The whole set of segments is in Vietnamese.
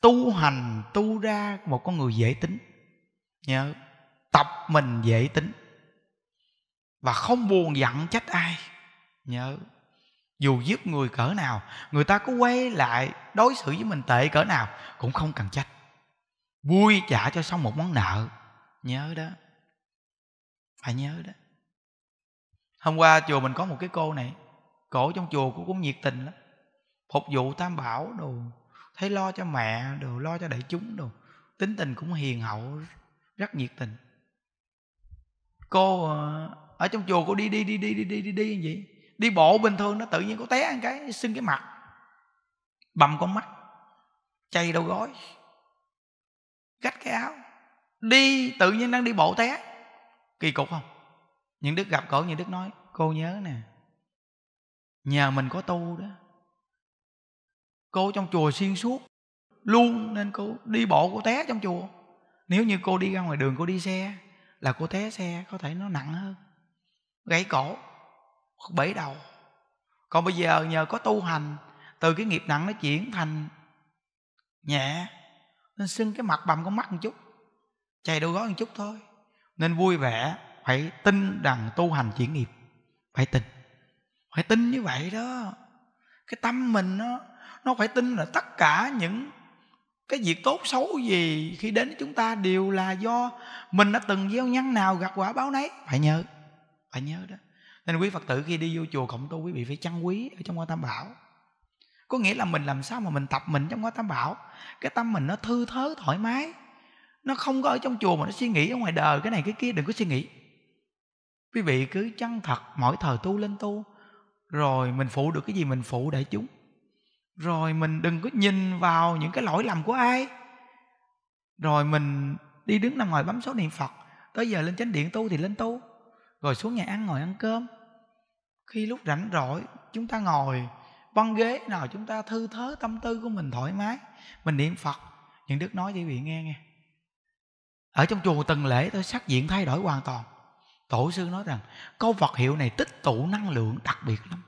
tu hành tu ra một con người dễ tính nhớ tập mình dễ tính và không buồn giận trách ai nhớ dù giết người cỡ nào người ta có quay lại đối xử với mình tệ cỡ nào cũng không cần trách vui trả cho xong một món nợ nhớ đó phải nhớ đó hôm qua chùa mình có một cái cô này cổ trong chùa cũng cũng nhiệt tình lắm phục vụ tam bảo đồ thấy lo cho mẹ đồ lo cho đại chúng đồ tính tình cũng hiền hậu rất nhiệt tình cô ờ, ở trong chùa cô đi đi đi đi đi đi đi đi gì đi bộ bình thường nó tự nhiên cô té ăn cái sưng cái mặt bầm con mắt chay đầu gối gách cái áo đi tự nhiên đang đi bộ té kỳ cục không những đức gặp cổ những đức nói cô nhớ nè nhờ mình có tu đó cô trong chùa xuyên suốt luôn nên cô đi bộ cô té trong chùa nếu như cô đi ra ngoài đường cô đi xe là cô té xe có thể nó nặng hơn gãy cổ bể đầu còn bây giờ nhờ có tu hành từ cái nghiệp nặng nó chuyển thành nhẹ nên sưng cái mặt bầm con mắt một chút chạy đôi gói một chút thôi nên vui vẻ phải tin rằng tu hành chuyển nghiệp phải tin phải tin như vậy đó cái tâm mình nó nó phải tin là tất cả những cái việc tốt xấu gì khi đến chúng ta đều là do mình đã từng gieo nhân nào gặt quả báo nấy phải nhớ phải nhớ đó nên quý phật tử khi đi vô chùa cộng tu quý vị phải chăn quý ở trong ngôi tam bảo có nghĩa là mình làm sao mà mình tập mình trong ngôi tam bảo cái tâm mình nó thư thớ thoải mái nó không có ở trong chùa mà nó suy nghĩ ở ngoài đời cái này cái kia đừng có suy nghĩ quý vị cứ chân thật mỗi thời tu lên tu rồi mình phụ được cái gì mình phụ để chúng rồi mình đừng có nhìn vào những cái lỗi lầm của ai rồi mình đi đứng nằm ngoài bấm số niệm phật tới giờ lên chánh điện tu thì lên tu rồi xuống nhà ăn ngồi ăn cơm khi lúc rảnh rỗi chúng ta ngồi băng ghế nào chúng ta thư thớ tâm tư của mình thoải mái mình niệm phật những đức nói cho quý vị nghe nghe ở trong chùa từng lễ tôi sắc diện thay đổi hoàn toàn tổ sư nói rằng câu vật hiệu này tích tụ năng lượng đặc biệt lắm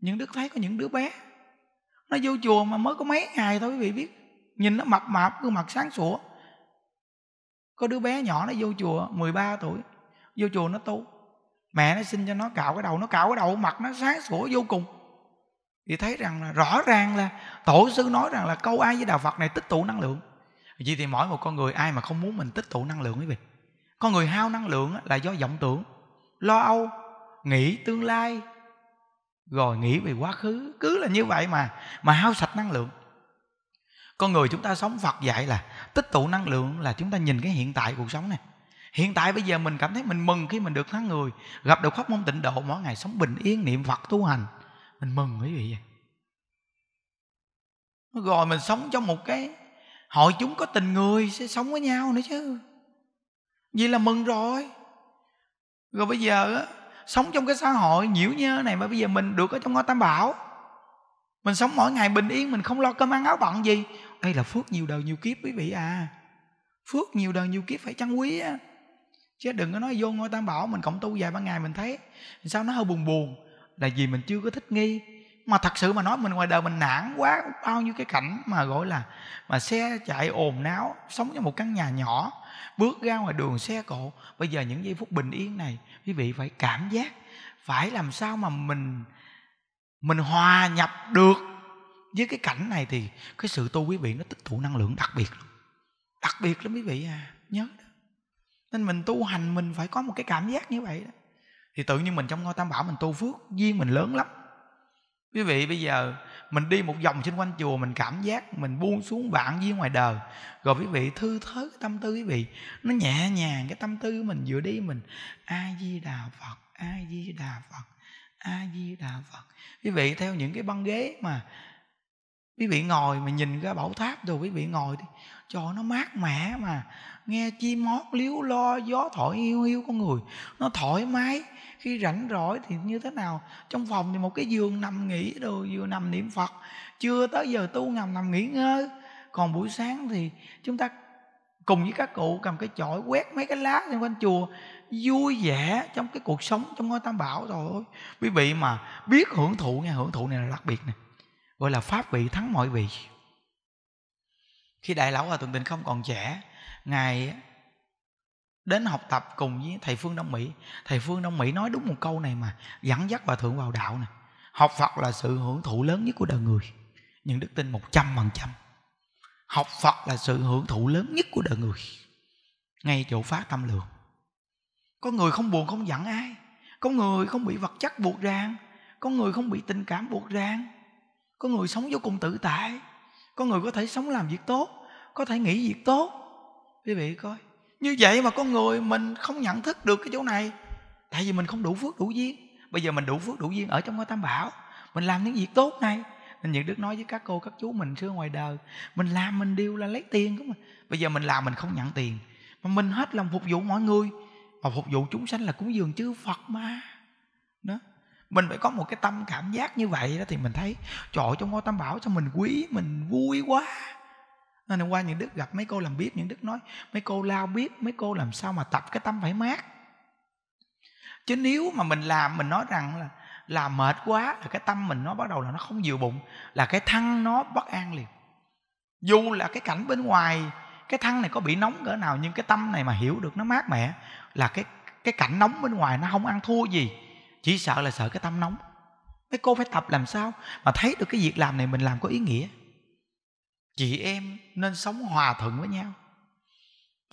những đức thấy có những đứa bé nó vô chùa mà mới có mấy ngày thôi quý vị biết nhìn nó mập mạp gương mặt sáng sủa có đứa bé nhỏ nó vô chùa 13 tuổi vô chùa nó tu mẹ nó xin cho nó cạo cái đầu nó cạo cái đầu mặt nó sáng sủa vô cùng thì thấy rằng là rõ ràng là tổ sư nói rằng là câu ai với đạo phật này tích tụ năng lượng vậy thì mỗi một con người ai mà không muốn mình tích tụ năng lượng quý vị con người hao năng lượng là do vọng tưởng lo âu nghĩ tương lai rồi nghĩ về quá khứ cứ là như vậy mà mà hao sạch năng lượng con người chúng ta sống phật dạy là tích tụ năng lượng là chúng ta nhìn cái hiện tại cuộc sống này hiện tại bây giờ mình cảm thấy mình mừng khi mình được thắng người gặp được pháp môn tịnh độ mỗi ngày sống bình yên niệm phật tu hành mình mừng quý vị rồi mình sống trong một cái hội chúng có tình người sẽ sống với nhau nữa chứ vì là mừng rồi rồi bây giờ á sống trong cái xã hội nhiễu nhơ này mà bây giờ mình được ở trong ngôi tam bảo mình sống mỗi ngày bình yên mình không lo cơm ăn áo bận gì đây là phước nhiều đời nhiều kiếp quý vị à phước nhiều đời nhiều kiếp phải chăng quý á chứ đừng có nói vô ngôi tam bảo mình cộng tu dài ban ngày mình thấy sao nó hơi buồn buồn là vì mình chưa có thích nghi mà thật sự mà nói mình ngoài đời mình nản quá bao nhiêu cái cảnh mà gọi là mà xe chạy ồn náo sống trong một căn nhà nhỏ bước ra ngoài đường xe cộ bây giờ những giây phút bình yên này quý vị phải cảm giác phải làm sao mà mình mình hòa nhập được với cái cảnh này thì cái sự tu quý vị nó tích tụ năng lượng đặc biệt lắm đặc biệt lắm quý vị à nhớ đó. nên mình tu hành mình phải có một cái cảm giác như vậy đó thì tự nhiên mình trong ngôi tam bảo mình tu phước duyên mình lớn lắm quý vị bây giờ mình đi một vòng xung quanh chùa mình cảm giác mình buông xuống bạn với ngoài đời rồi quý vị thư thớt cái tâm tư quý vị nó nhẹ nhàng cái tâm tư mình vừa đi mình a di đà phật a di đà phật a di đà phật quý vị theo những cái băng ghế mà quý vị ngồi mà nhìn ra bảo tháp rồi quý vị ngồi đi cho nó mát mẻ mà nghe chim hót líu lo gió thổi yêu hiu con người nó thoải mái khi rảnh rỗi thì như thế nào trong phòng thì một cái giường nằm nghỉ đồ vừa nằm niệm phật chưa tới giờ tu nằm nằm nghỉ ngơi còn buổi sáng thì chúng ta cùng với các cụ cầm cái chổi quét mấy cái lá xung quanh chùa vui vẻ trong cái cuộc sống trong ngôi tam bảo rồi quý vị mà biết hưởng thụ nghe hưởng thụ này là đặc biệt nè gọi là pháp vị thắng mọi vị khi đại lão hòa thượng tình không còn trẻ ngài đến học tập cùng với thầy phương đông mỹ thầy phương đông mỹ nói đúng một câu này mà dẫn dắt hòa thượng vào đạo này học phật là sự hưởng thụ lớn nhất của đời người nhưng đức tin một trăm phần trăm học phật là sự hưởng thụ lớn nhất của đời người ngay chỗ phát tâm lượng có người không buồn không giận ai có người không bị vật chất buộc ràng có người không bị tình cảm buộc ràng có người sống vô cùng tự tại có người có thể sống làm việc tốt có thể nghĩ việc tốt quý vị coi như vậy mà con người mình không nhận thức được cái chỗ này tại vì mình không đủ phước đủ duyên bây giờ mình đủ phước đủ duyên ở trong ngôi tam bảo mình làm những việc tốt này nên những đức nói với các cô các chú mình xưa ngoài đời mình làm mình đều là lấy tiền của mình bây giờ mình làm mình không nhận tiền mà mình hết lòng phục vụ mọi người mà phục vụ chúng sanh là cúng dường chư phật mà đó mình phải có một cái tâm cảm giác như vậy đó thì mình thấy trời ơi, trong ngôi tam bảo sao mình quý mình vui quá nên hôm qua những đức gặp mấy cô làm bếp những đức nói mấy cô lao bếp mấy cô làm sao mà tập cái tâm phải mát chứ nếu mà mình làm mình nói rằng là làm mệt quá là cái tâm mình nó bắt đầu là nó không vừa bụng là cái thân nó bất an liền dù là cái cảnh bên ngoài cái thân này có bị nóng cỡ nào nhưng cái tâm này mà hiểu được nó mát mẻ là cái cái cảnh nóng bên ngoài nó không ăn thua gì chỉ sợ là sợ cái tâm nóng mấy cô phải tập làm sao mà thấy được cái việc làm này mình làm có ý nghĩa chị em nên sống hòa thuận với nhau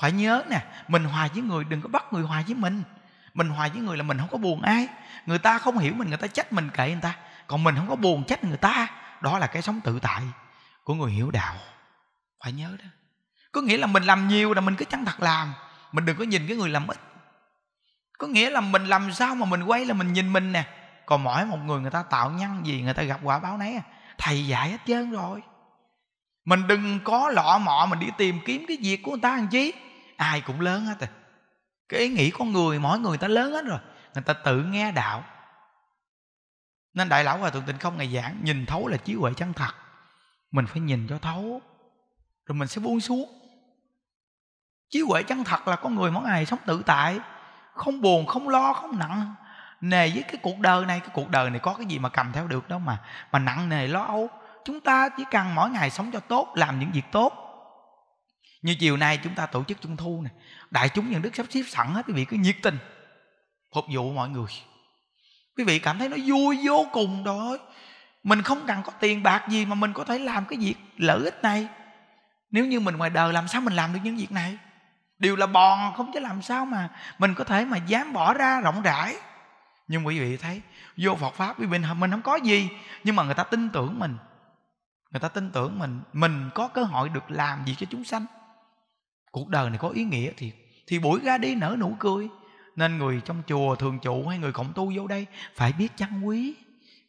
phải nhớ nè mình hòa với người đừng có bắt người hòa với mình mình hòa với người là mình không có buồn ai người ta không hiểu mình người ta trách mình kệ người ta còn mình không có buồn trách người ta đó là cái sống tự tại của người hiểu đạo phải nhớ đó có nghĩa là mình làm nhiều là mình cứ chăng thật làm mình đừng có nhìn cái người làm ít có nghĩa là mình làm sao mà mình quay là mình nhìn mình nè còn mỗi một người người ta tạo nhân gì người ta gặp quả báo nấy à. thầy dạy hết trơn rồi mình đừng có lọ mọ mình đi tìm kiếm cái việc của người ta làm chi ai cũng lớn hết rồi cái ý nghĩ con người mỗi người ta lớn hết rồi người ta tự nghe đạo nên đại lão và thượng tịnh không ngày giảng nhìn thấu là trí huệ chân thật mình phải nhìn cho thấu rồi mình sẽ buông xuống trí huệ chân thật là con người mỗi ngày sống tự tại không buồn không lo không nặng nề với cái cuộc đời này cái cuộc đời này có cái gì mà cầm theo được đâu mà mà nặng nề lo âu chúng ta chỉ cần mỗi ngày sống cho tốt làm những việc tốt như chiều nay chúng ta tổ chức trung thu này đại chúng nhân đức sắp xếp sẵn hết quý vị cứ nhiệt tình phục vụ mọi người quý vị cảm thấy nó vui vô cùng rồi mình không cần có tiền bạc gì mà mình có thể làm cái việc lợi ích này nếu như mình ngoài đời làm sao mình làm được những việc này điều là bòn không chứ làm sao mà mình có thể mà dám bỏ ra rộng rãi nhưng quý vị thấy vô phật pháp quý vị mình không có gì nhưng mà người ta tin tưởng mình người ta tin tưởng mình mình có cơ hội được làm gì cho chúng sanh cuộc đời này có ý nghĩa thì, thì buổi ra đi nở nụ cười nên người trong chùa thường trụ hay người cộng tu vô đây phải biết chăn quý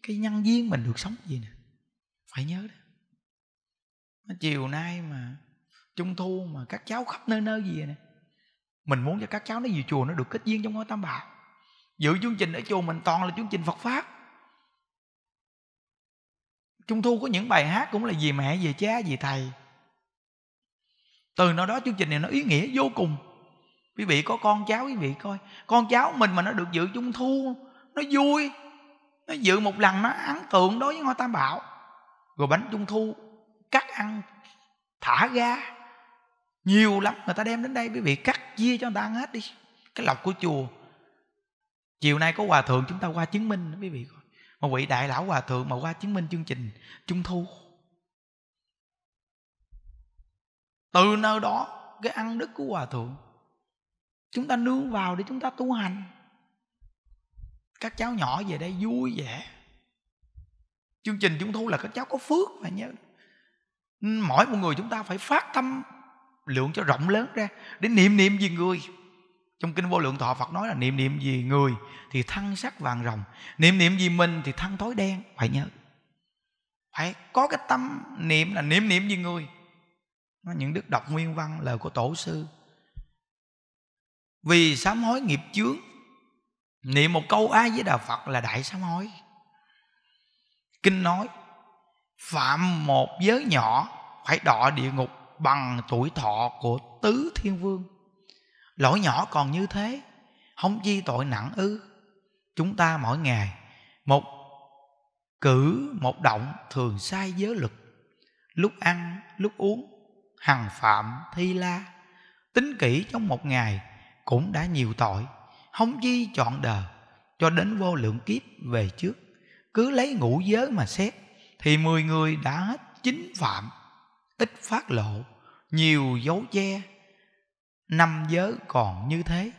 cái nhân viên mình được sống gì nè phải nhớ đó chiều nay mà trung thu mà các cháu khắp nơi nơi gì nè mình muốn cho các cháu nó về chùa nó được kết duyên trong ngôi tam bảo dự chương trình ở chùa mình toàn là chương trình phật pháp trung thu có những bài hát cũng là vì mẹ về cha về thầy từ nào đó chương trình này nó ý nghĩa vô cùng quý vị có con cháu quý vị coi con cháu mình mà nó được dự trung thu nó vui nó dự một lần nó ấn tượng đối với ngôi tam bảo rồi bánh trung thu cắt ăn thả ga nhiều lắm người ta đem đến đây quý vị cắt chia cho người ta ăn hết đi cái lọc của chùa chiều nay có hòa thượng chúng ta qua chứng minh quý vị coi mà vị đại lão hòa thượng mà qua chứng minh chương trình trung thu từ nơi đó cái ăn đức của hòa thượng chúng ta nương vào để chúng ta tu hành các cháu nhỏ về đây vui vẻ chương trình trung thu là các cháu có phước mà nhớ mỗi một người chúng ta phải phát tâm lượng cho rộng lớn ra để niệm niệm về người trong kinh vô lượng thọ phật nói là niệm niệm gì người thì thân sắc vàng rồng niệm niệm gì mình thì thân tối đen phải nhớ phải có cái tâm niệm là niệm niệm gì người những đức đọc nguyên văn lời của tổ sư vì sám hối nghiệp chướng niệm một câu ai với đà phật là đại sám hối kinh nói phạm một giới nhỏ phải đọa địa ngục bằng tuổi thọ của tứ thiên vương lỗi nhỏ còn như thế không chi tội nặng ư chúng ta mỗi ngày một cử một động thường sai giới lực lúc ăn lúc uống hằng phạm thi la tính kỹ trong một ngày cũng đã nhiều tội không chi chọn đời cho đến vô lượng kiếp về trước cứ lấy ngũ giới mà xét thì mười người đã hết chín phạm ít phát lộ nhiều dấu che năm giới còn như thế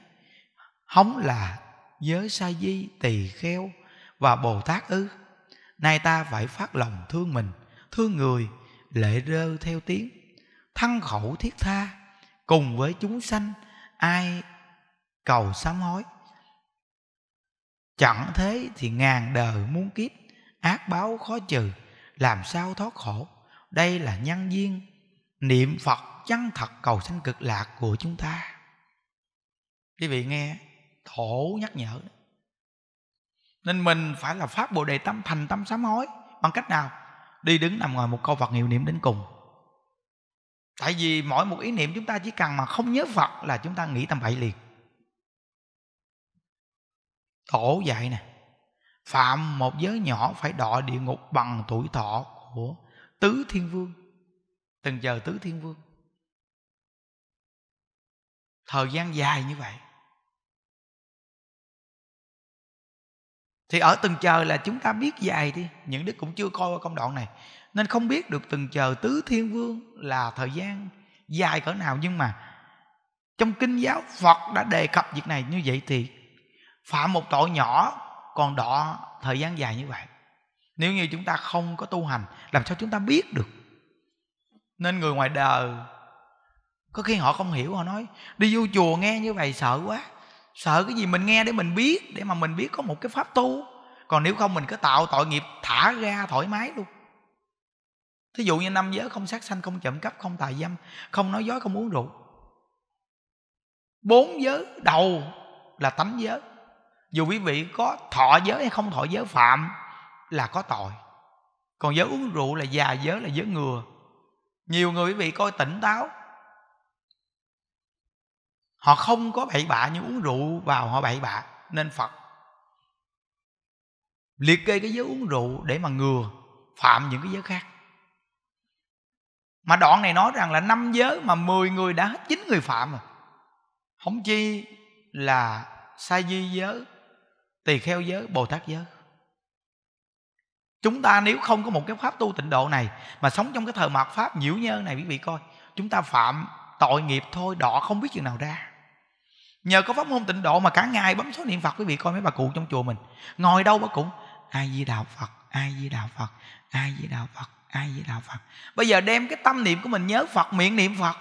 hóng là giới sa di tỳ kheo và bồ tát ư nay ta phải phát lòng thương mình thương người lệ rơ theo tiếng thân khẩu thiết tha cùng với chúng sanh ai cầu sám hối chẳng thế thì ngàn đời muốn kiếp ác báo khó trừ làm sao thoát khổ đây là nhân duyên niệm phật chân thật cầu sanh cực lạc của chúng ta quý vị nghe thổ nhắc nhở nên mình phải là phát bồ đề tâm thành tâm sám hối bằng cách nào đi đứng nằm ngồi một câu phật hiệu niệm đến cùng tại vì mỗi một ý niệm chúng ta chỉ cần mà không nhớ phật là chúng ta nghĩ tầm bậy liền tổ dạy nè phạm một giới nhỏ phải đọa địa ngục bằng tuổi thọ của tứ thiên vương từng giờ tứ thiên vương thời gian dài như vậy thì ở từng chờ là chúng ta biết dài đi những đứa cũng chưa coi qua công đoạn này nên không biết được từng chờ tứ thiên vương là thời gian dài cỡ nào nhưng mà trong kinh giáo phật đã đề cập việc này như vậy thì phạm một tội nhỏ còn đọ thời gian dài như vậy nếu như chúng ta không có tu hành làm sao chúng ta biết được nên người ngoài đời có khi họ không hiểu họ nói đi vô chùa nghe như vậy sợ quá sợ cái gì mình nghe để mình biết để mà mình biết có một cái pháp tu còn nếu không mình cứ tạo tội nghiệp thả ra thoải mái luôn thí dụ như năm giới không sát sanh không trộm cắp không tà dâm không nói dối không uống rượu bốn giới đầu là tánh giới dù quý vị có thọ giới hay không thọ giới phạm là có tội còn giới uống rượu là già giới là giới ngừa nhiều người quý vị coi tỉnh táo họ không có bậy bạ như uống rượu vào họ bậy bạ nên phật liệt kê cái giới uống rượu để mà ngừa phạm những cái giới khác mà đoạn này nói rằng là năm giới mà 10 người đã hết chín người phạm rồi không chi là sai di giới tỳ kheo giới bồ tát giới chúng ta nếu không có một cái pháp tu tịnh độ này mà sống trong cái thời mạt pháp nhiễu nhơ này quý vị coi chúng ta phạm tội nghiệp thôi đọ không biết chừng nào ra nhờ có pháp môn tịnh độ mà cả ngày bấm số niệm phật quý vị coi mấy bà cụ trong chùa mình ngồi đâu bà cũng ai di đạo phật ai di đạo phật ai di đạo phật ai di đạo phật bây giờ đem cái tâm niệm của mình nhớ phật miệng niệm phật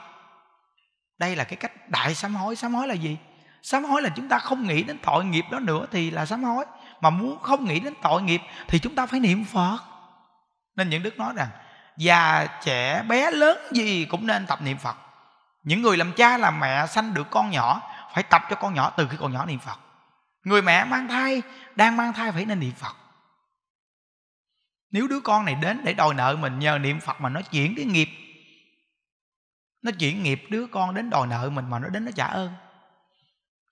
đây là cái cách đại sám hối sám hối là gì sám hối là chúng ta không nghĩ đến tội nghiệp đó nữa thì là sám hối mà muốn không nghĩ đến tội nghiệp thì chúng ta phải niệm phật nên những đức nói rằng già trẻ bé lớn gì cũng nên tập niệm phật những người làm cha làm mẹ sanh được con nhỏ phải tập cho con nhỏ từ khi con nhỏ niệm phật người mẹ mang thai đang mang thai phải nên niệm phật nếu đứa con này đến để đòi nợ mình nhờ niệm phật mà nó chuyển cái nghiệp nó chuyển nghiệp đứa con đến đòi nợ mình mà nó đến nó trả ơn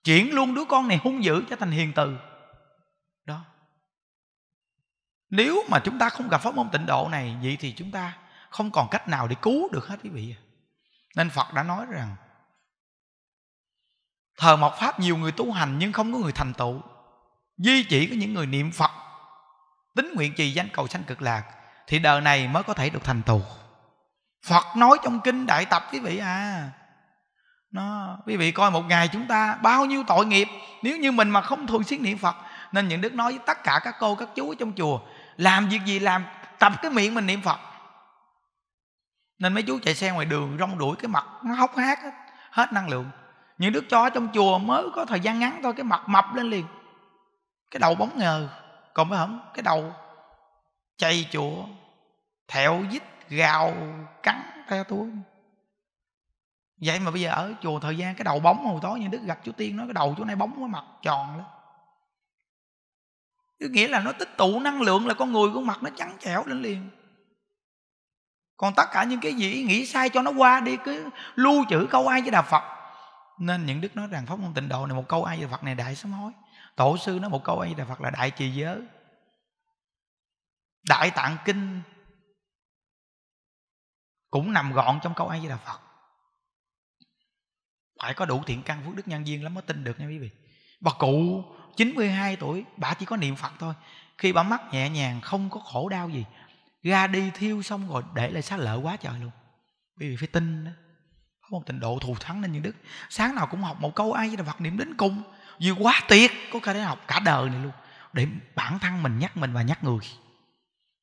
chuyển luôn đứa con này hung dữ cho thành hiền từ nếu mà chúng ta không gặp pháp môn tịnh độ này vậy thì chúng ta không còn cách nào để cứu được hết quý vị nên phật đã nói rằng thờ một pháp nhiều người tu hành nhưng không có người thành tựu duy chỉ có những người niệm phật tính nguyện trì danh cầu sanh cực lạc thì đời này mới có thể được thành tựu phật nói trong kinh đại tập quý vị à nó quý vị coi một ngày chúng ta bao nhiêu tội nghiệp nếu như mình mà không thường xuyên niệm phật nên những đức nói với tất cả các cô các chú trong chùa làm việc gì làm tập cái miệng mình niệm phật nên mấy chú chạy xe ngoài đường rong đuổi cái mặt nó hốc hác hết hết năng lượng những đứa chó trong chùa mới có thời gian ngắn thôi cái mặt mập lên liền cái đầu bóng ngờ còn phải không cái đầu chạy chùa thẹo dít gào cắn theo tôi vậy mà bây giờ ở chùa thời gian cái đầu bóng hồi tối như đức gặp chú tiên nói cái đầu chú này bóng quá mặt tròn lắm Tức nghĩa là nó tích tụ năng lượng là con người con mặt nó trắng trẻo lên liền còn tất cả những cái gì nghĩ sai cho nó qua đi cứ lưu trữ câu ai với đà phật nên những đức nói rằng pháp môn tịnh độ này một câu ai với đà phật này đại sám hối tổ sư nói một câu ai với đà phật là đại trì giới đại tạng kinh cũng nằm gọn trong câu ai với đà phật phải có đủ thiện căn phước đức nhân duyên lắm mới tin được nha quý vị bà cụ 92 tuổi bà chỉ có niệm phật thôi khi bà mắt nhẹ nhàng không có khổ đau gì ra đi thiêu xong rồi để lại xá lợi quá trời luôn bởi vì phải tin đó có một tình độ thù thắng nên như đức sáng nào cũng học một câu ai với đà phật niệm đến cùng vì quá tuyệt có thể học cả đời này luôn để bản thân mình nhắc mình và nhắc người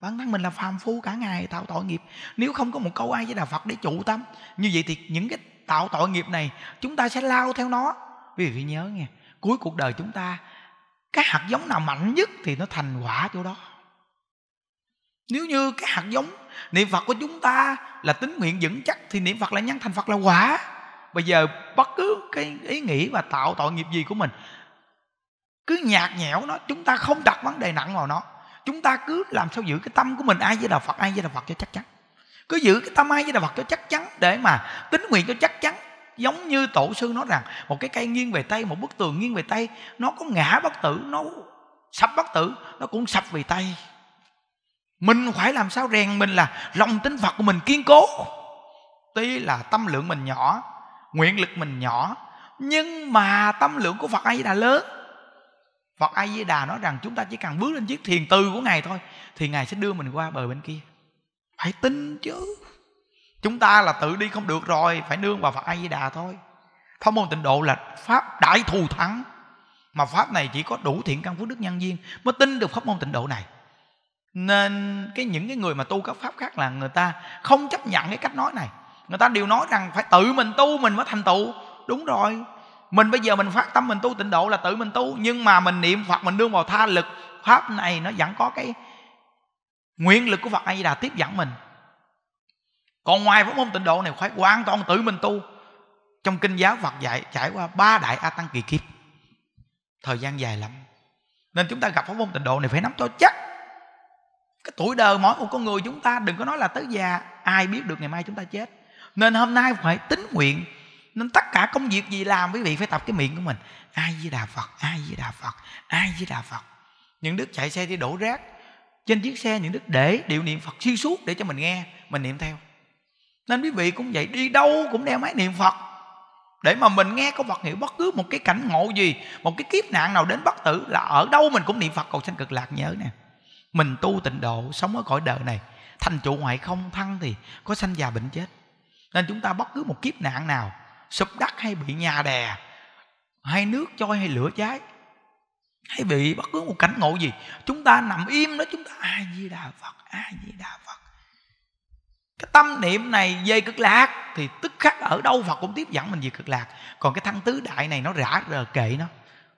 bản thân mình là phàm phu cả ngày tạo tội nghiệp nếu không có một câu ai với đà phật để trụ tâm như vậy thì những cái tạo tội nghiệp này chúng ta sẽ lao theo nó vì phải nhớ nghe cuối cuộc đời chúng ta cái hạt giống nào mạnh nhất thì nó thành quả chỗ đó nếu như cái hạt giống niệm phật của chúng ta là tính nguyện vững chắc thì niệm phật là nhân thành phật là quả bây giờ bất cứ cái ý nghĩ và tạo tội nghiệp gì của mình cứ nhạt nhẽo nó chúng ta không đặt vấn đề nặng vào nó chúng ta cứ làm sao giữ cái tâm của mình ai với đạo phật ai với đạo phật cho chắc chắn cứ giữ cái tâm ai với đạo phật cho chắc chắn để mà tính nguyện cho chắc chắn giống như tổ sư nói rằng một cái cây nghiêng về tay một bức tường nghiêng về tay nó có ngã bất tử nó sập bất tử nó cũng sập về tay mình phải làm sao rèn mình là lòng tính phật của mình kiên cố tuy là tâm lượng mình nhỏ nguyện lực mình nhỏ nhưng mà tâm lượng của phật a di đà lớn phật a di đà nói rằng chúng ta chỉ cần bước lên chiếc thiền từ của ngài thôi thì ngài sẽ đưa mình qua bờ bên kia phải tin chứ chúng ta là tự đi không được rồi phải nương vào phật a di đà thôi pháp môn tịnh độ là pháp đại thù thắng mà pháp này chỉ có đủ thiện căn phước đức nhân duyên mới tin được pháp môn tịnh độ này nên cái những cái người mà tu các pháp khác là người ta không chấp nhận cái cách nói này người ta đều nói rằng phải tự mình tu mình mới thành tựu đúng rồi mình bây giờ mình phát tâm mình tu tịnh độ là tự mình tu nhưng mà mình niệm phật mình đương vào tha lực pháp này nó vẫn có cái nguyện lực của phật a di đà tiếp dẫn mình còn ngoài pháp môn tịnh độ này phải hoàn toàn tự mình tu trong kinh giáo Phật dạy trải qua ba đại a tăng kỳ kiếp thời gian dài lắm nên chúng ta gặp pháp môn tịnh độ này phải nắm cho chắc cái tuổi đời mỗi một con người chúng ta đừng có nói là tới già ai biết được ngày mai chúng ta chết nên hôm nay phải tính nguyện nên tất cả công việc gì làm quý vị phải tập cái miệng của mình ai với đà phật ai với đà phật ai với đà phật những đức chạy xe thì đổ rác trên chiếc xe những đức để điệu niệm phật xuyên suốt để cho mình nghe mình niệm theo nên quý vị cũng vậy đi đâu cũng đeo máy niệm phật để mà mình nghe có phật hiệu bất cứ một cái cảnh ngộ gì một cái kiếp nạn nào đến bất tử là ở đâu mình cũng niệm phật cầu sanh cực lạc nhớ nè mình tu tịnh độ sống ở cõi đời này thành trụ ngoại không thăng thì có sanh già bệnh chết nên chúng ta bất cứ một kiếp nạn nào sụp đất hay bị nhà đè hay nước trôi hay lửa cháy hay bị bất cứ một cảnh ngộ gì chúng ta nằm im đó chúng ta ai di đà phật ai di đà phật cái tâm niệm này về cực lạc thì tức khắc ở đâu phật cũng tiếp dẫn mình về cực lạc còn cái thân tứ đại này nó rã rờ kệ nó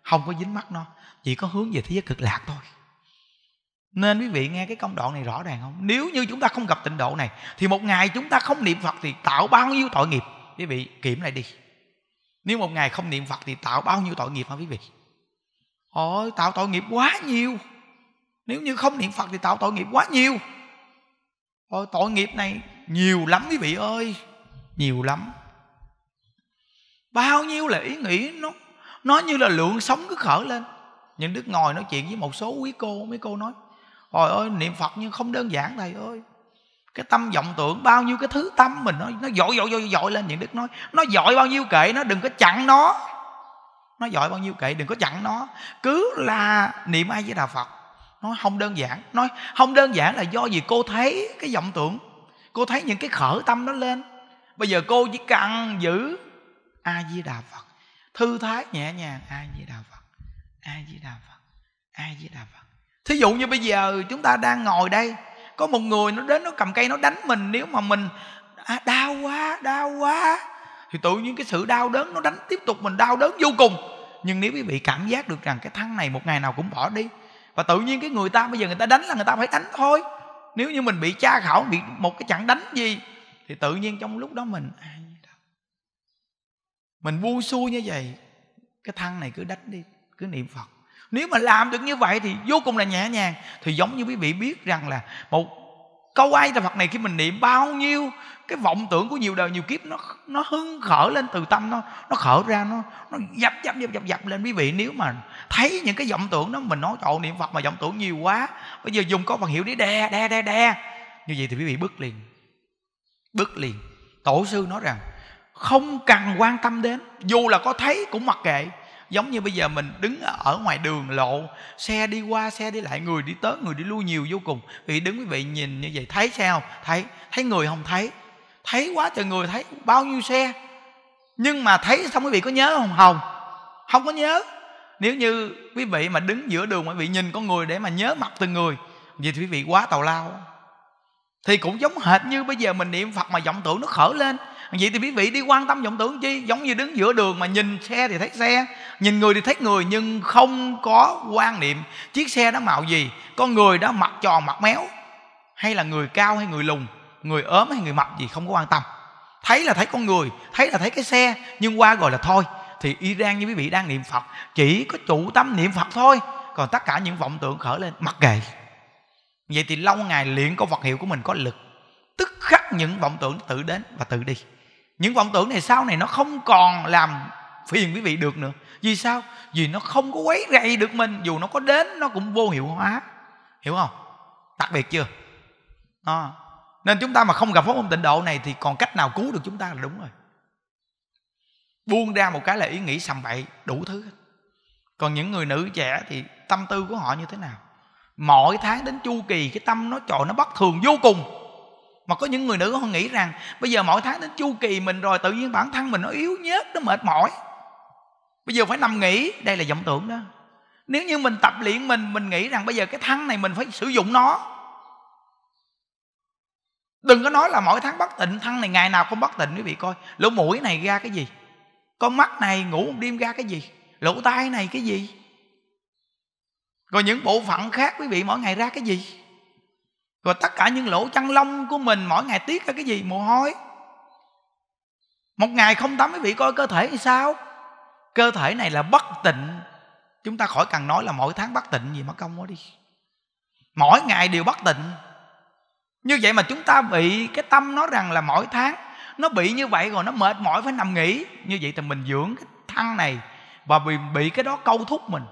không có dính mắt nó chỉ có hướng về thế giới cực lạc thôi nên quý vị nghe cái công đoạn này rõ ràng không nếu như chúng ta không gặp tịnh độ này thì một ngày chúng ta không niệm phật thì tạo bao nhiêu tội nghiệp quý vị kiểm lại đi nếu một ngày không niệm phật thì tạo bao nhiêu tội nghiệp hả quý vị ôi tạo tội nghiệp quá nhiều nếu như không niệm phật thì tạo tội nghiệp quá nhiều Ôi tội nghiệp này nhiều lắm quý vị ơi Nhiều lắm Bao nhiêu là ý nghĩ nó Nó như là lượng sống cứ khởi lên Những đức ngồi nói chuyện với một số quý cô Mấy cô nói Hồi ơi niệm Phật nhưng không đơn giản thầy ơi cái tâm vọng tưởng bao nhiêu cái thứ tâm mình nó nó dội dội dội dội lên những đức nói nó dội bao nhiêu kệ nó đừng có chặn nó nó dội bao nhiêu kệ đừng có chặn nó cứ là niệm ai với đà phật nói không đơn giản nói không đơn giản là do gì cô thấy cái vọng tưởng cô thấy những cái khở tâm nó lên bây giờ cô chỉ cần giữ a di đà phật thư thái nhẹ nhàng a di đà phật a di đà phật a di đà phật thí dụ như bây giờ chúng ta đang ngồi đây có một người nó đến nó cầm cây nó đánh mình nếu mà mình à, đau quá đau quá thì tự nhiên cái sự đau đớn nó đánh tiếp tục mình đau đớn vô cùng nhưng nếu quý vị cảm giác được rằng cái thân này một ngày nào cũng bỏ đi và tự nhiên cái người ta bây giờ người ta đánh là người ta phải đánh thôi nếu như mình bị tra khảo bị một cái chặng đánh gì thì tự nhiên trong lúc đó mình mình buông xuôi như vậy cái thân này cứ đánh đi cứ niệm phật nếu mà làm được như vậy thì vô cùng là nhẹ nhàng thì giống như quý vị biết rằng là một câu ai là phật này khi mình niệm bao nhiêu cái vọng tưởng của nhiều đời nhiều kiếp nó nó hứng khởi lên từ tâm nó nó khởi ra nó nó dập dập dập dập dập lên quý vị nếu mà thấy những cái vọng tưởng đó mình nói chọn niệm phật mà vọng tưởng nhiều quá bây giờ dùng có bằng hiệu để đe đe đe đe như vậy thì quý vị bước liền bước liền tổ sư nói rằng không cần quan tâm đến dù là có thấy cũng mặc kệ giống như bây giờ mình đứng ở ngoài đường lộ xe đi qua xe đi lại người đi tới người đi lui nhiều vô cùng vì đứng quý vị nhìn như vậy thấy sao thấy thấy người không thấy thấy quá trời người thấy bao nhiêu xe nhưng mà thấy xong quý vị có nhớ không hồng không có nhớ nếu như quý vị mà đứng giữa đường mà quý vị nhìn con người để mà nhớ mặt từng người vậy thì quý vị quá tào lao thì cũng giống hệt như bây giờ mình niệm phật mà vọng tưởng nó khởi lên vậy thì quý vị đi quan tâm vọng tưởng chi giống như đứng giữa đường mà nhìn xe thì thấy xe nhìn người thì thấy người nhưng không có quan niệm chiếc xe đó mạo gì con người đó mặt tròn mặt méo hay là người cao hay người lùn người ốm hay người mập gì không có quan tâm thấy là thấy con người thấy là thấy cái xe nhưng qua rồi là thôi thì iran như quý vị đang niệm phật chỉ có chủ tâm niệm phật thôi còn tất cả những vọng tưởng khởi lên mặc kệ vậy thì lâu ngày luyện có vật hiệu của mình có lực tức khắc những vọng tưởng tự đến và tự đi những vọng tưởng này sau này nó không còn làm phiền quý vị được nữa vì sao vì nó không có quấy rầy được mình dù nó có đến nó cũng vô hiệu hóa hiểu không đặc biệt chưa à. nên chúng ta mà không gặp pháp môn tịnh độ này thì còn cách nào cứu được chúng ta là đúng rồi buông ra một cái là ý nghĩ sầm bậy đủ thứ còn những người nữ trẻ thì tâm tư của họ như thế nào mỗi tháng đến chu kỳ cái tâm nó trội nó bất thường vô cùng mà có những người nữ họ nghĩ rằng bây giờ mỗi tháng đến chu kỳ mình rồi tự nhiên bản thân mình nó yếu nhất nó mệt mỏi bây giờ phải nằm nghỉ đây là vọng tưởng đó nếu như mình tập luyện mình mình nghĩ rằng bây giờ cái thăng này mình phải sử dụng nó đừng có nói là mỗi tháng bất tịnh thân này ngày nào cũng bất tịnh quý vị coi lỗ mũi này ra cái gì con mắt này ngủ một đêm ra cái gì lỗ tai này cái gì rồi những bộ phận khác quý vị mỗi ngày ra cái gì và tất cả những lỗ chân lông của mình mỗi ngày tiết ra cái gì mồ hôi một ngày không tắm quý vị coi cơ thể như sao cơ thể này là bất tịnh chúng ta khỏi cần nói là mỗi tháng bất tịnh gì mà công quá đi mỗi ngày đều bất tịnh như vậy mà chúng ta bị cái tâm nó rằng là mỗi tháng nó bị như vậy rồi nó mệt mỏi phải nằm nghỉ như vậy thì mình dưỡng cái thân này và bị bị cái đó câu thúc mình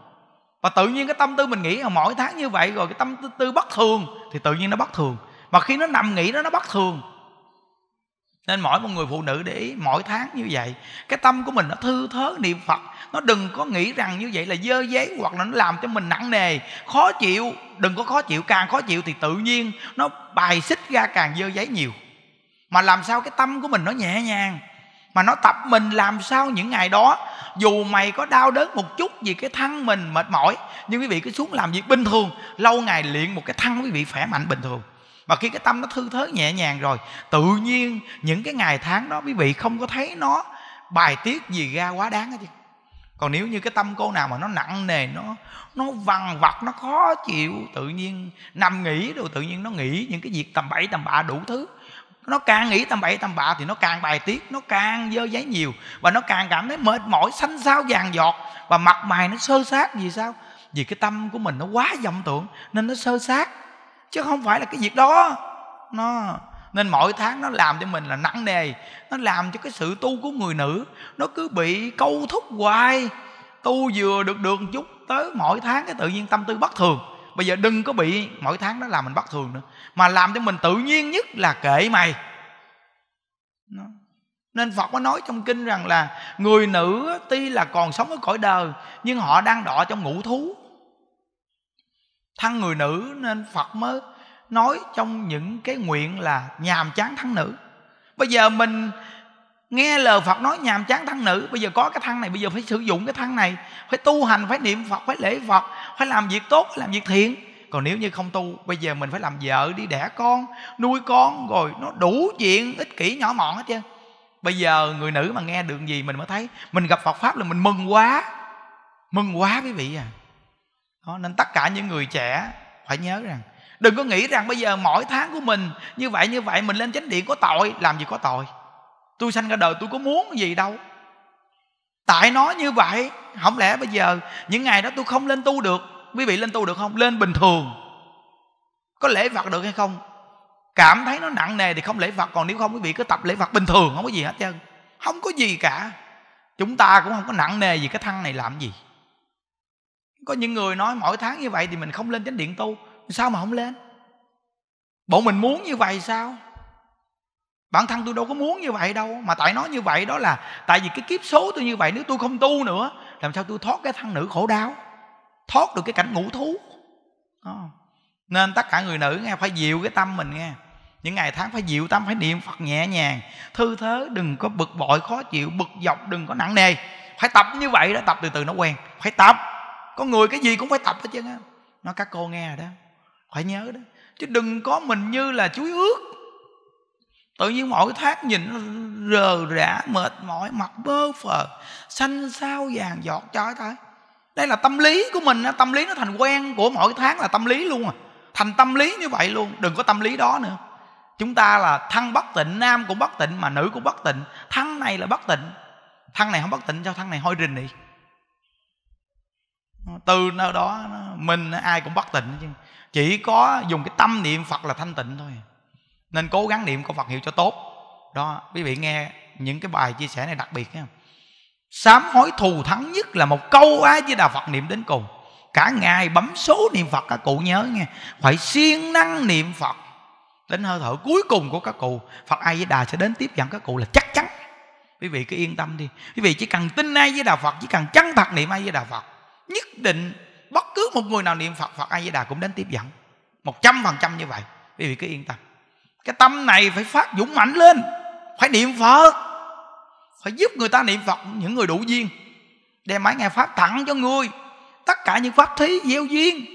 và tự nhiên cái tâm tư mình nghĩ là mỗi tháng như vậy rồi cái tâm tư, tư bất thường thì tự nhiên nó bất thường mà khi nó nằm nghĩ đó nó bất thường nên mỗi một người phụ nữ để ý mỗi tháng như vậy cái tâm của mình nó thư thớ niệm phật nó đừng có nghĩ rằng như vậy là dơ giấy hoặc là nó làm cho mình nặng nề khó chịu đừng có khó chịu càng khó chịu thì tự nhiên nó bài xích ra càng dơ giấy nhiều mà làm sao cái tâm của mình nó nhẹ nhàng mà nó tập mình làm sao những ngày đó dù mày có đau đớn một chút vì cái thân mình mệt mỏi nhưng quý vị cứ xuống làm việc bình thường lâu ngày luyện một cái thân quý vị khỏe mạnh bình thường và khi cái tâm nó thư thớ nhẹ nhàng rồi tự nhiên những cái ngày tháng đó quý vị không có thấy nó bài tiết gì ra quá đáng hết chứ còn nếu như cái tâm cô nào mà nó nặng nề nó nó vằn vặt nó khó chịu tự nhiên nằm nghỉ rồi tự nhiên nó nghĩ những cái việc tầm bậy tầm bạ đủ thứ nó càng nghĩ tầm bậy tầm bạ thì nó càng bài tiết nó càng dơ giấy nhiều và nó càng cảm thấy mệt mỏi xanh xao vàng giọt và mặt mày nó sơ sát vì sao vì cái tâm của mình nó quá vọng tưởng nên nó sơ sát chứ không phải là cái việc đó nó nên mỗi tháng nó làm cho mình là nặng nề nó làm cho cái sự tu của người nữ nó cứ bị câu thúc hoài tu vừa được được chút tới mỗi tháng cái tự nhiên tâm tư bất thường bây giờ đừng có bị mỗi tháng đó làm mình bất thường nữa mà làm cho mình tự nhiên nhất là kệ mày nên phật có nói trong kinh rằng là người nữ tuy là còn sống ở cõi đời nhưng họ đang đọ trong ngũ thú thân người nữ nên phật mới nói trong những cái nguyện là nhàm chán thân nữ bây giờ mình nghe lời phật nói nhàm chán thân nữ bây giờ có cái thân này bây giờ phải sử dụng cái thân này phải tu hành phải niệm phật phải lễ phật phải làm việc tốt phải làm việc thiện còn nếu như không tu bây giờ mình phải làm vợ đi đẻ con nuôi con rồi nó đủ chuyện ích kỷ nhỏ mọn hết trơn bây giờ người nữ mà nghe được gì mình mới thấy mình gặp phật pháp là mình mừng quá mừng quá quý vị à đó, nên tất cả những người trẻ phải nhớ rằng đừng có nghĩ rằng bây giờ mỗi tháng của mình như vậy như vậy mình lên chánh điện có tội làm gì có tội tôi sanh ra đời tôi có muốn gì đâu tại nó như vậy không lẽ bây giờ những ngày đó tôi không lên tu được quý vị lên tu được không lên bình thường có lễ phật được hay không cảm thấy nó nặng nề thì không lễ phật còn nếu không quý vị cứ tập lễ phật bình thường không có gì hết trơn không có gì cả chúng ta cũng không có nặng nề gì cái thân này làm gì có những người nói mỗi tháng như vậy thì mình không lên chánh điện tu sao mà không lên bộ mình muốn như vậy sao bản thân tôi đâu có muốn như vậy đâu mà tại nó như vậy đó là tại vì cái kiếp số tôi như vậy nếu tôi không tu nữa làm sao tôi thoát cái thân nữ khổ đau thoát được cái cảnh ngũ thú đó. nên tất cả người nữ nghe phải dịu cái tâm mình nghe những ngày tháng phải dịu tâm phải niệm phật nhẹ nhàng thư thớ đừng có bực bội khó chịu bực dọc đừng có nặng nề phải tập như vậy đó tập từ từ nó quen phải tập có người cái gì cũng phải tập hết chứ nó các cô nghe rồi đó phải nhớ đó chứ đừng có mình như là chuối ướt tự nhiên mỗi thác nhìn rờ rã mệt mỏi mặt bơ phờ xanh xao vàng giọt trói tới đây là tâm lý của mình tâm lý nó thành quen của mỗi tháng là tâm lý luôn à thành tâm lý như vậy luôn đừng có tâm lý đó nữa chúng ta là thăng bất tịnh nam cũng bất tịnh mà nữ cũng bất tịnh thăng này là bất tịnh thăng này không bất tịnh cho thăng này hôi rình đi từ nơi đó mình ai cũng bất tịnh chứ chỉ có dùng cái tâm niệm phật là thanh tịnh thôi nên cố gắng niệm câu Phật hiệu cho tốt đó quý vị nghe những cái bài chia sẻ này đặc biệt không sám hối thù thắng nhất là một câu á với đà Phật niệm đến cùng cả ngày bấm số niệm Phật các cụ nhớ nghe phải siêng năng niệm Phật đến hơi thở cuối cùng của các cụ Phật ai với đà sẽ đến tiếp dẫn các cụ là chắc chắn quý vị cứ yên tâm đi quý vị chỉ cần tin ai với đà Phật chỉ cần chăng thật niệm ai với đà Phật nhất định bất cứ một người nào niệm Phật Phật ai với đà cũng đến tiếp dẫn một trăm phần trăm như vậy quý vị cứ yên tâm cái tâm này phải phát dũng mạnh lên phải niệm phật phải giúp người ta niệm phật những người đủ duyên đem máy ngày pháp thẳng cho người tất cả những pháp thí gieo duyên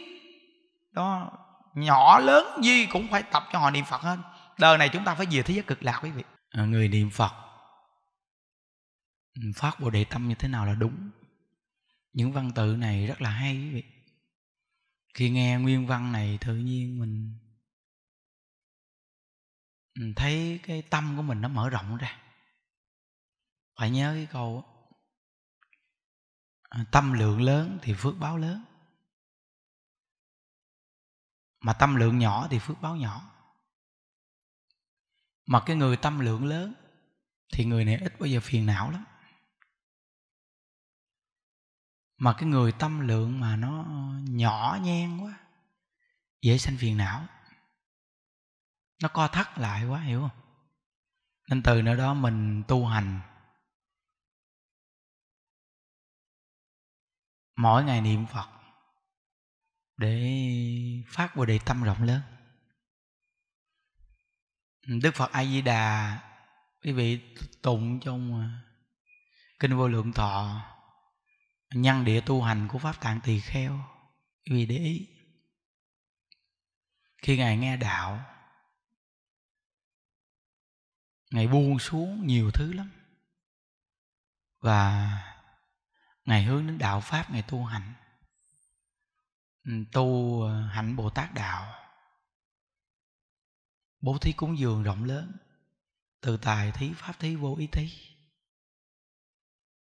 đó nhỏ lớn gì cũng phải tập cho họ niệm phật hết đời này chúng ta phải về thế giới cực lạc quý vị à, người niệm phật phát bồ đề tâm như thế nào là đúng những văn tự này rất là hay quý vị khi nghe nguyên văn này tự nhiên mình Ừ, thấy cái tâm của mình nó mở rộng ra phải nhớ cái câu à, tâm lượng lớn thì phước báo lớn mà tâm lượng nhỏ thì phước báo nhỏ mà cái người tâm lượng lớn thì người này ít bao giờ phiền não lắm mà cái người tâm lượng mà nó nhỏ nhen quá dễ sanh phiền não nó co thắt lại quá hiểu không nên từ nơi đó mình tu hành mỗi ngày niệm phật để phát bồ đề tâm rộng lớn đức phật a di đà quý vị tụng trong à, kinh vô lượng thọ nhân địa tu hành của pháp tạng tỳ kheo quý vị để ý khi ngài nghe đạo ngày buông xuống nhiều thứ lắm Và ngày hướng đến đạo Pháp ngày tu hành ừ, Tu ờ, hạnh Bồ Tát Đạo Bố thí cúng dường rộng lớn Từ tài thí pháp thí vô ý thí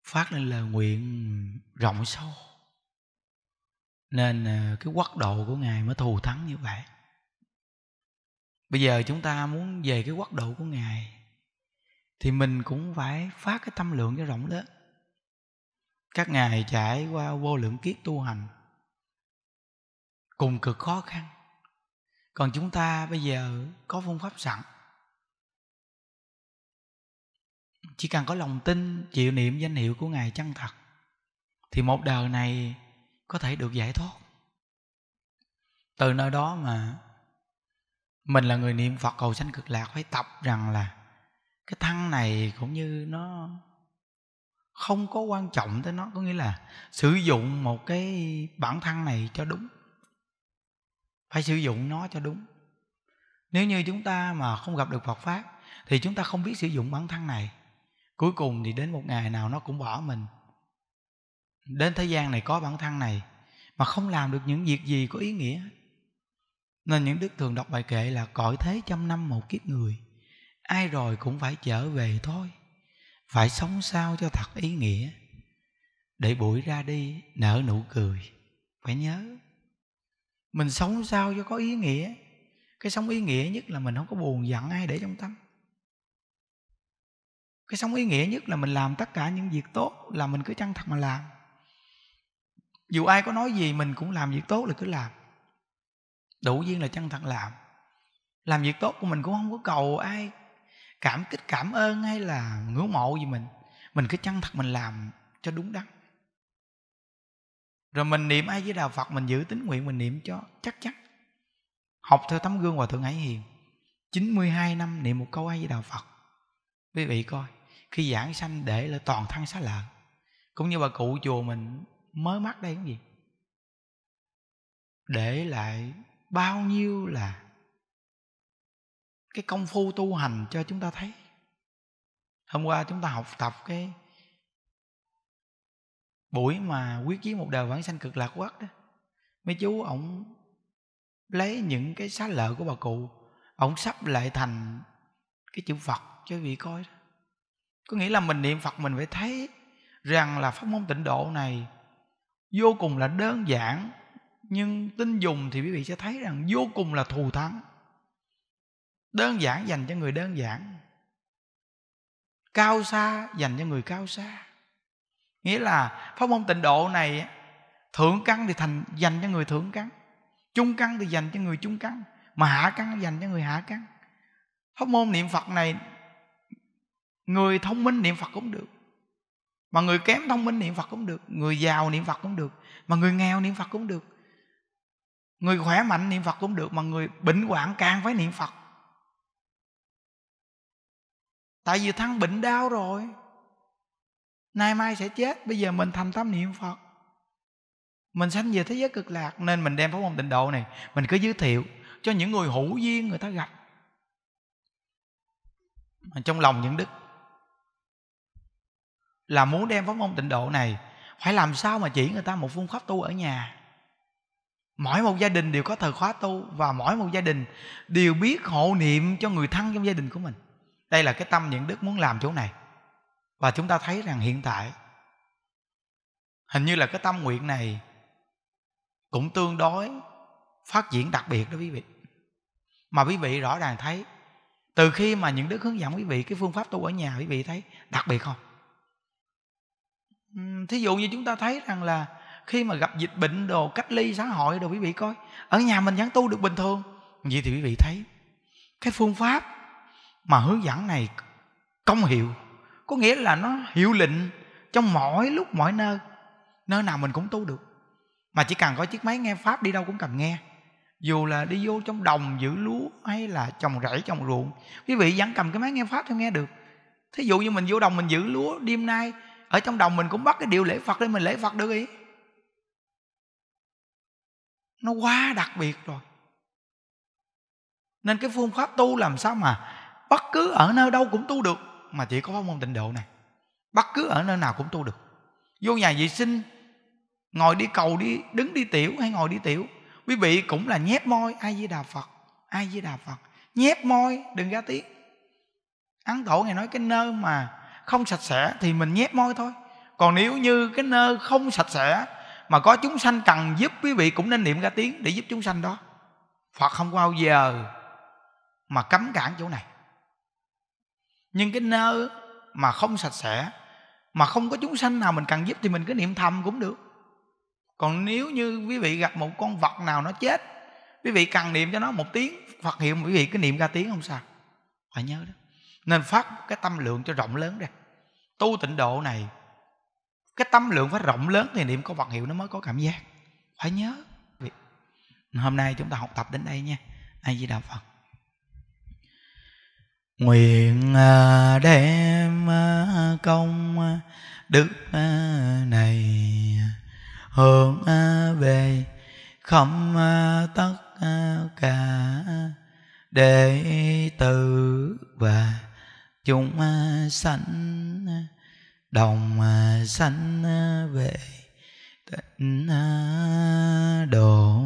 Phát lên lời nguyện rộng sâu Nên ờ, cái quốc độ của Ngài mới thù thắng như vậy Bây giờ chúng ta muốn về cái quốc độ của Ngài thì mình cũng phải phát cái tâm lượng cho rộng lớn các ngài trải qua vô lượng kiếp tu hành cùng cực khó khăn còn chúng ta bây giờ có phương pháp sẵn chỉ cần có lòng tin chịu niệm danh hiệu của ngài chân thật thì một đời này có thể được giải thoát từ nơi đó mà mình là người niệm phật cầu sanh cực lạc phải tập rằng là cái thân này cũng như nó không có quan trọng tới nó có nghĩa là sử dụng một cái bản thân này cho đúng phải sử dụng nó cho đúng nếu như chúng ta mà không gặp được phật pháp thì chúng ta không biết sử dụng bản thân này cuối cùng thì đến một ngày nào nó cũng bỏ mình đến thế gian này có bản thân này mà không làm được những việc gì có ý nghĩa nên những đức thường đọc bài kệ là cõi thế trăm năm một kiếp người ai rồi cũng phải trở về thôi phải sống sao cho thật ý nghĩa để buổi ra đi nở nụ cười phải nhớ mình sống sao cho có ý nghĩa cái sống ý nghĩa nhất là mình không có buồn giận ai để trong tâm cái sống ý nghĩa nhất là mình làm tất cả những việc tốt là mình cứ chân thật mà làm dù ai có nói gì mình cũng làm việc tốt là cứ làm đủ duyên là chân thật làm làm việc tốt của mình cũng không có cầu ai cảm kích cảm ơn hay là ngưỡng mộ gì mình mình cứ chân thật mình làm cho đúng đắn rồi mình niệm ai với đạo phật mình giữ tín nguyện mình niệm cho chắc chắn học theo tấm gương hòa thượng hải hiền 92 năm niệm một câu ai với đạo phật quý vị coi khi giảng sanh để là toàn thân xá lợi cũng như bà cụ chùa mình mới mắc đây cái gì để lại bao nhiêu là cái công phu tu hành cho chúng ta thấy hôm qua chúng ta học tập cái buổi mà quyết chí một đời vãng sanh cực lạc quốc đó mấy chú ổng lấy những cái xá lợi của bà cụ ổng sắp lại thành cái chữ phật cho vị coi đó có nghĩa là mình niệm phật mình phải thấy rằng là pháp môn tịnh độ này vô cùng là đơn giản nhưng tin dùng thì quý vị sẽ thấy rằng vô cùng là thù thắng đơn giản dành cho người đơn giản cao xa dành cho người cao xa nghĩa là pháp môn tịnh độ này thượng căn thì thành dành cho người thượng căn trung căn thì dành cho người trung căn mà hạ căn dành cho người hạ căn pháp môn niệm phật này người thông minh niệm phật cũng được mà người kém thông minh niệm phật cũng được người giàu niệm phật cũng được mà người nghèo niệm phật cũng được người khỏe mạnh niệm phật cũng được mà người bệnh hoạn càng phải niệm phật tại vì thân bệnh đau rồi nay mai sẽ chết bây giờ mình thành tâm niệm phật mình sanh về thế giới cực lạc nên mình đem pháp môn tịnh độ này mình cứ giới thiệu cho những người hữu duyên người ta gặp trong lòng những đức là muốn đem pháp môn tịnh độ này phải làm sao mà chỉ người ta một phương pháp tu ở nhà mỗi một gia đình đều có thời khóa tu và mỗi một gia đình đều biết hộ niệm cho người thân trong gia đình của mình đây là cái tâm những đức muốn làm chỗ này và chúng ta thấy rằng hiện tại hình như là cái tâm nguyện này cũng tương đối phát triển đặc biệt đó quý vị mà quý vị rõ ràng thấy từ khi mà những đức hướng dẫn quý vị cái phương pháp tu ở nhà quý vị thấy đặc biệt không thí dụ như chúng ta thấy rằng là khi mà gặp dịch bệnh đồ cách ly xã hội đồ quý vị coi ở nhà mình vẫn tu được bình thường vậy thì quý vị thấy cái phương pháp mà hướng dẫn này công hiệu có nghĩa là nó hiệu lệnh trong mọi lúc mọi nơi nơi nào mình cũng tu được mà chỉ cần có chiếc máy nghe pháp đi đâu cũng cầm nghe dù là đi vô trong đồng giữ lúa hay là trồng rẫy trồng ruộng quý vị vẫn cầm cái máy nghe pháp cho nghe được thí dụ như mình vô đồng mình giữ lúa đêm nay ở trong đồng mình cũng bắt cái điều lễ phật để mình lễ phật được ý nó quá đặc biệt rồi nên cái phương pháp tu làm sao mà bất cứ ở nơi đâu cũng tu được mà chỉ có pháp môn tịnh độ này bất cứ ở nơi nào cũng tu được vô nhà vệ sinh ngồi đi cầu đi đứng đi tiểu hay ngồi đi tiểu quý vị cũng là nhép môi ai với đà phật ai với đà phật nhép môi đừng ra tiếng ấn tổ ngày nói cái nơi mà không sạch sẽ thì mình nhép môi thôi còn nếu như cái nơi không sạch sẽ mà có chúng sanh cần giúp quý vị cũng nên niệm ra tiếng để giúp chúng sanh đó phật không bao giờ mà cấm cản chỗ này nhưng cái nơi mà không sạch sẽ mà không có chúng sanh nào mình cần giúp thì mình cứ niệm thầm cũng được còn nếu như quý vị gặp một con vật nào nó chết quý vị cần niệm cho nó một tiếng phật hiệu quý vị cứ niệm ra tiếng không sao phải nhớ đó nên phát cái tâm lượng cho rộng lớn ra tu tịnh độ này cái tâm lượng phải rộng lớn thì niệm có vật hiệu nó mới có cảm giác phải nhớ hôm nay chúng ta học tập đến đây nha ai di đạo phật nguyện à, đem à, công à, đức này hướng về không tất cả đệ tử và chúng sanh đồng sanh về tịnh độ